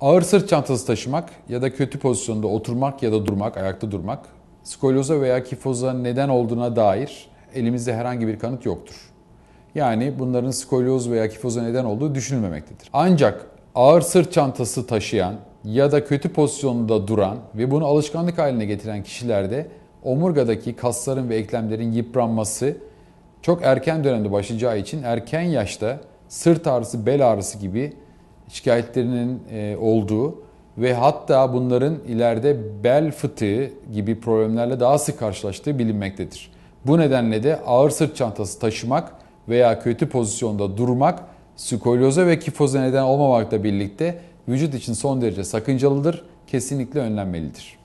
Ağır sırt çantası taşımak ya da kötü pozisyonda oturmak ya da durmak, ayakta durmak, skolyoza veya kifoza neden olduğuna dair elimizde herhangi bir kanıt yoktur. Yani bunların skolyoz veya kifoza neden olduğu düşünülmemektedir. Ancak ağır sırt çantası taşıyan ya da kötü pozisyonda duran ve bunu alışkanlık haline getiren kişilerde omurgadaki kasların ve eklemlerin yıpranması çok erken dönemde başlayacağı için erken yaşta sırt ağrısı, bel ağrısı gibi şikayetlerinin e, olduğu ve hatta bunların ileride bel fıtığı gibi problemlerle daha sık karşılaştığı bilinmektedir. Bu nedenle de ağır sırt çantası taşımak veya kötü pozisyonda durmak skolyoza ve kifoza neden olmamakla birlikte vücut için son derece sakıncalıdır, kesinlikle önlenmelidir.